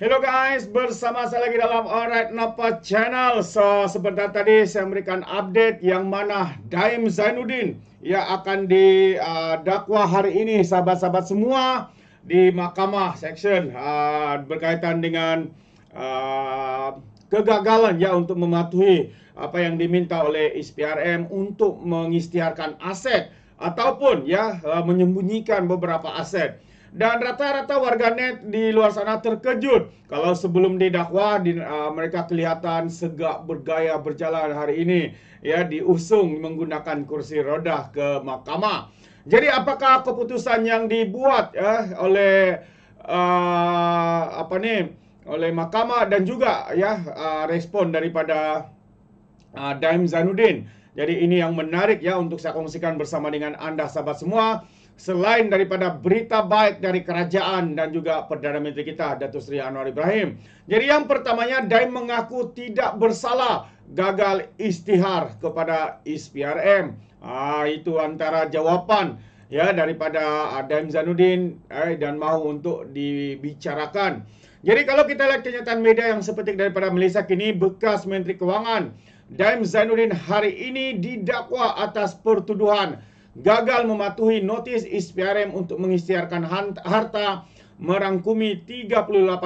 Hello guys, bersama saya lagi dalam Alright Napa Channel. So, sebentar tadi saya memberikan update yang mana Daim Zainuddin yang akan didakwa uh, hari ini sahabat-sahabat semua di mahkamah section uh, berkaitan dengan uh, kegagalan ya untuk mematuhi apa yang diminta oleh SPRM untuk mengistiharkan aset ataupun ya ah, menyembunyikan beberapa aset dan rata-rata warganet di luar sana terkejut kalau sebelum didakwa di, uh, mereka kelihatan segak bergaya berjalan hari ini ya diusung menggunakan kursi roda ke mahkamah. Jadi apakah keputusan yang dibuat ya oleh uh, apa nih oleh mahkamah dan juga ya uh, respon daripada uh, Daim Zanuddin. Jadi ini yang menarik ya untuk saya kongsikan bersama dengan Anda sahabat semua. selain daripada berita baik dari kerajaan dan juga Perdana Menteri kita Datuk Seri Anwar Ibrahim. Jadi yang pertamanya Dai mengaku tidak bersalah gagal istihar kepada ISPRM. Ah itu antara jawapan ya daripada Adam ah, Zanuddin eh, dan mahu untuk dibicarakan. Jadi kalau kita lihat kenyataan media yang sepetik daripada Melisa kini bekas Menteri Kewangan Daim Zainuddin hari ini didakwa atas pertuduhan gagal mematuhi notis SPRM untuk mengistiarkan harta, merangkumi 38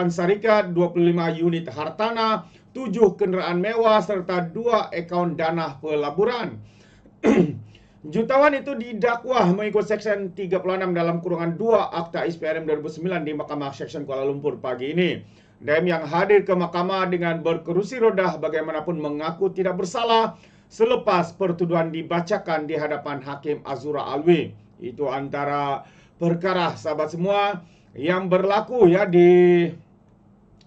syarikat, 25 unit hartana, 7 kendaraan mewah, serta 2 akaun dana pelaburan. Jutawan itu didakwah mengikut Seksyen 36 dalam kurungan 2 Akta SPRM 2009 di Mahkamah Seksyen Kuala Lumpur pagi ini. Dem yang hadir ke mahkamah dengan berkerusi roda bagaimanapun mengaku tidak bersalah selepas pertuduhan dibacakan di hadapan Hakim Azura Alwi. Itu antara perkara sahabat semua yang berlaku ya di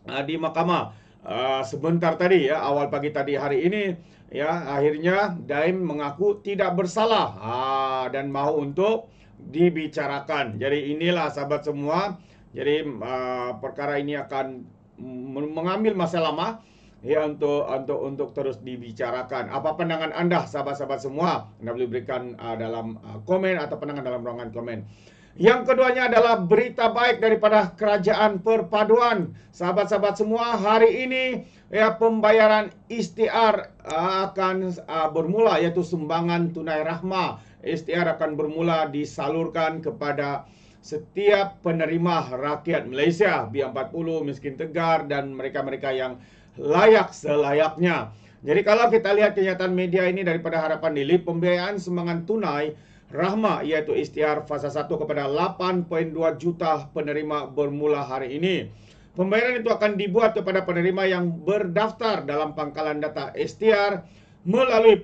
ah, di mahkamah ah, sebentar tadi ya awal pagi tadi hari ini ya akhirnya Daim mengaku tidak bersalah ah, dan mau untuk dibicarakan. Jadi inilah sahabat semua. Jadi perkara ini akan mengambil masa lama ya untuk untuk untuk terus dibicarakan. Apa pandangan Anda sahabat-sahabat semua? Anda boleh berikan uh, dalam uh, komen atau pandangan dalam ruangan komen. Yang keduanya adalah berita baik daripada kerajaan perpaduan. Sahabat-sahabat semua, hari ini ya pembayaran istiar uh, akan uh, bermula yaitu sumbangan tunai rahma Istiar akan bermula disalurkan kepada setiap penerima rakyat Malaysia B40 miskin tegar dan mereka-mereka yang layak selayaknya. Jadi kalau kita lihat kenyataan media ini daripada harapan Dili, pembiayaan sumbangan tunai Rahma yaitu istiar fase 1 kepada 8.2 juta penerima bermula hari ini. Pembayaran itu akan dibuat kepada penerima yang berdaftar dalam pangkalan data istiar melalui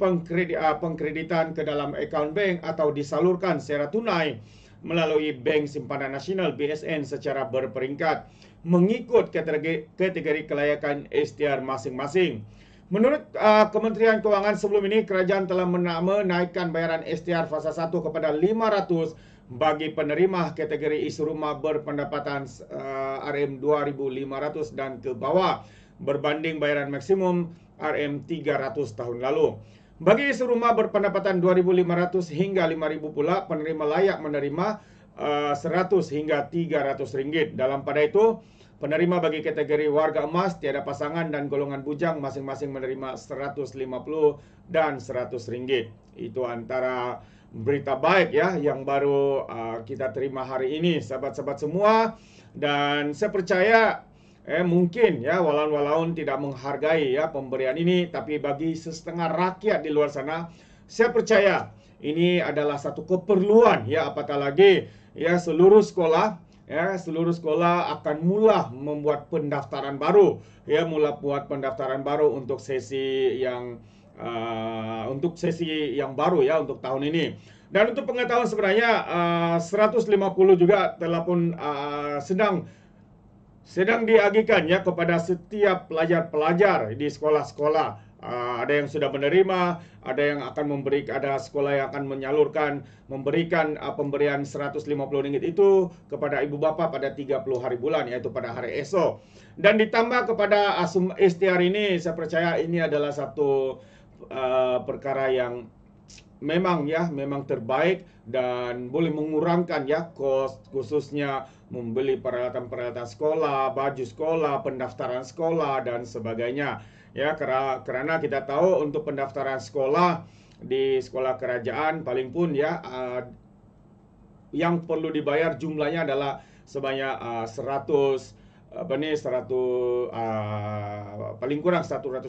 eh, pengkreditan ke dalam account bank atau disalurkan secara tunai melalui Bank Simpanan Nasional BSN secara berperingkat mengikut kategori, kategori kelayakan STR masing-masing. Menurut uh, Kementerian Kewangan sebelum ini, kerajaan telah menaikkan bayaran STR fasa 1 kepada 500 bagi penerima kategori isu rumah berpendapatan uh, RM2,500 dan ke bawah berbanding bayaran maksimum RM300 tahun lalu. Bagi rumah berpendapatan 2500 hingga 5000 pula penerima layak menerima uh, eh, 100 hingga 300 ringgit. Dalam pada itu, penerima bagi kategori warga emas tiada pasangan dan golongan bujang masing-masing menerima 150 dan 100 ringgit. Itu antara berita baik ya yang baru uh, kita terima hari ini sahabat-sahabat semua dan saya percaya eh mungkin ya walaun-walaun tidak menghargai ya pemberian ini tapi bagi setengah rakyat di luar sana saya percaya ini adalah satu keperluan ya apatah lagi ya seluruh sekolah ya seluruh sekolah akan mula membuat pendaftaran baru ya mula buat pendaftaran baru untuk sesi yang uh, untuk sesi yang baru ya untuk tahun ini dan untuk pengetahuan sebenarnya eh, uh, 150 juga telah eh, pun uh, sedang sedang diagikannya kepada setiap pelajar-pelajar di sekolah-sekolah Uh, ada yang sudah menerima, ada yang akan memberi, ada sekolah yang akan menyalurkan, memberikan uh, pemberian 150 ringgit itu kepada ibu bapak pada 30 hari bulan, yaitu pada hari esok. Dan ditambah kepada asum ah, istiar ini, saya percaya ini adalah satu uh, perkara yang memang ya memang terbaik dan boleh mengurangkan ya cost khususnya membeli peralatan-peralatan sekolah, baju sekolah, pendaftaran sekolah dan sebagainya. Ya karena kita tahu untuk pendaftaran sekolah di sekolah kerajaan paling pun ya uh, yang perlu dibayar jumlahnya adalah sebanyak uh, ah, 100 apa nih 100 uh, ah, paling kurang 150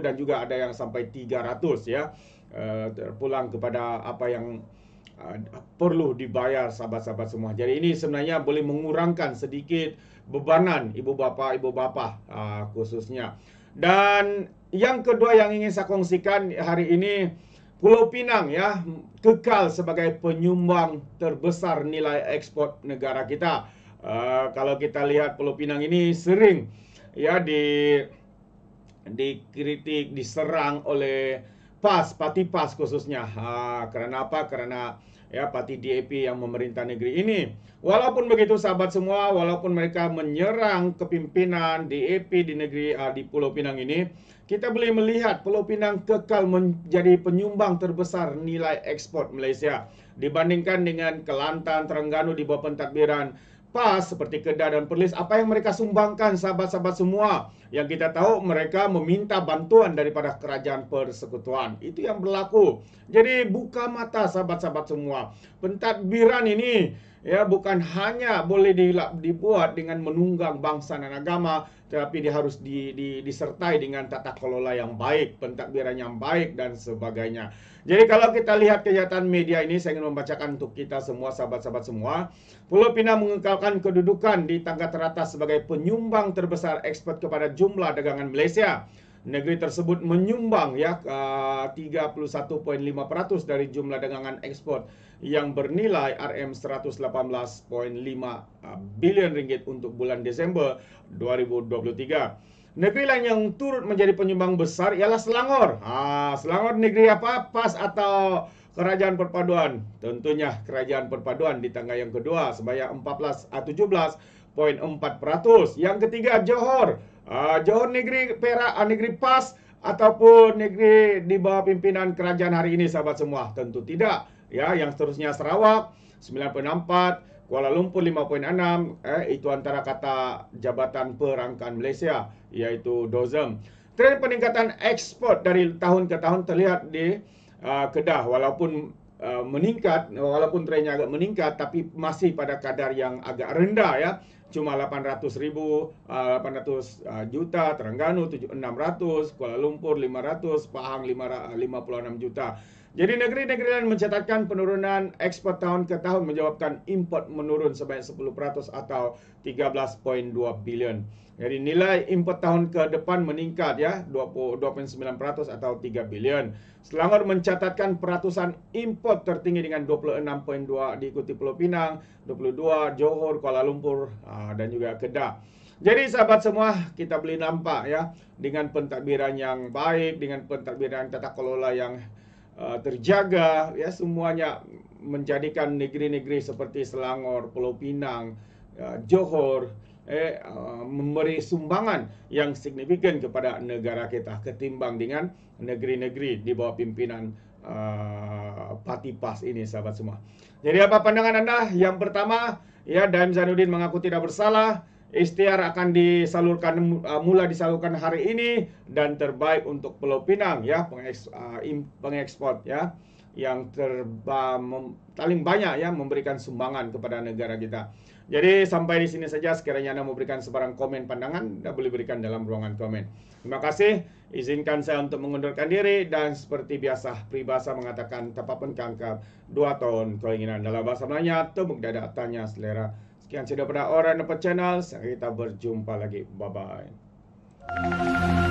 dan juga ada yang sampai 300 ya uh, eh, pulang kepada apa yang uh, perlu dibayar sahabat-sahabat semua. Jadi ini sebenarnya boleh mengurangkan sedikit bebanan ibu bapa ibu bapa uh, khususnya. Dan yang kedua yang ingin saya kongsikan hari ini Pulau Pinang ya kekal sebagai penyumbang terbesar nilai ekspor negara kita Uh, kalau kita lihat Pulau Pinang ini sering ya di dikritik, diserang oleh PAS, Pati PAS khususnya. uh, karena apa? Karena ya Pati DAP yang memerintah negeri ini. Walaupun begitu sahabat semua, walaupun mereka menyerang kepimpinan DAP di negeri uh, di Pulau Pinang ini, kita boleh melihat Pulau Pinang kekal menjadi penyumbang terbesar nilai ekspor Malaysia dibandingkan dengan Kelantan, Terengganu di bawah pentadbiran PAS seperti Kedah dan Perlis apa yang mereka sumbangkan sahabat-sahabat semua yang kita tahu mereka meminta bantuan daripada kerajaan persekutuan itu yang berlaku jadi buka mata sahabat-sahabat semua pentadbiran ini ya bukan hanya boleh dibuat dengan menunggang bangsa dan agama tetapi dia harus di, di, disertai dengan tata kelola yang baik pentadbiran yang baik dan sebagainya jadi kalau kita lihat kegiatan media ini saya ingin membacakan untuk kita semua sahabat-sahabat semua Pulau Pinang mengekalkan kedudukan di tangga teratas sebagai penyumbang terbesar ekspor kepada jumlah dagangan Malaysia negeri tersebut menyumbang ya 31.5% eh, dari jumlah dagangan ekspor yang bernilai RM 118.5 eh, bilion ringgit untuk bulan Desember 2023. Negeri lain yang turut menjadi penyumbang besar ialah Selangor. Ah, Selangor negeri apa? PAS atau Kerajaan Perpaduan. Tentunya Kerajaan Perpaduan di tangga yang kedua sebanyak 14 17.4%. Yang ketiga Johor. Uh, Johor negeri Perak, uh, negeri PAS ataupun negeri di bawah pimpinan kerajaan hari ini sahabat semua. Tentu tidak. ya yang seterusnya Sarawak 9.4 Kuala Lumpur 5.6 eh itu antara kata Jabatan Perangkan Malaysia iaitu DOZEM Trend peningkatan ekspor dari tahun ke tahun terlihat di uh, Kedah walaupun uh, meningkat walaupun trennya agak meningkat tapi masih pada kadar yang agak rendah ya cuma 800 ribu, 800 eh, juta, Terengganu 600, Kuala Lumpur 500, Pahang 56 juta. Jadi negeri-negeri lain mencatatkan penurunan ekspor tahun ke tahun menjawabkan import menurun sebanyak 10% atau 13.2 bilion. Jadi nilai import tahun ke depan meningkat ya 22.9% atau 3 bilion. Selangor mencatatkan peratusan import tertinggi dengan 26.2 diikuti Pulau Pinang, 22 Johor, Kuala Lumpur ah, dan juga Kedah. Jadi sahabat semua kita boleh nampak ya dengan pentadbiran yang baik, dengan pentadbiran tata kelola yang Eh, terjaga ya semuanya menjadikan negeri-negeri seperti Selangor, Pulau Pinang, uh, Johor eh uh, memberi sumbangan yang signifikan kepada negara kita ketimbang dengan negeri-negeri di bawah pimpinan uh, Parti Pas ini sahabat semua. Jadi apa pandangan Anda? Yang pertama, ya Daim Zanuddin mengaku tidak bersalah Istiar akan disalurkan uh, mula disalurkan hari ini dan terbaik untuk Pulau Pinang ya pengeks, uh, pengekspor ya yang terba, mem, paling banyak ya memberikan sumbangan kepada negara kita. Jadi sampai di sini saja sekiranya Anda memberikan sebarang komen pandangan Anda boleh berikan dalam ruangan komen. Terima kasih. Izinkan saya untuk mengundurkan diri dan seperti biasa pribasa mengatakan tapapun kangkap dua tahun keinginan dalam bahasa Melayu tembok dada tanya selera Sekian sudah pada Orang Dapat Channel. Sampai kita berjumpa lagi. Bye-bye.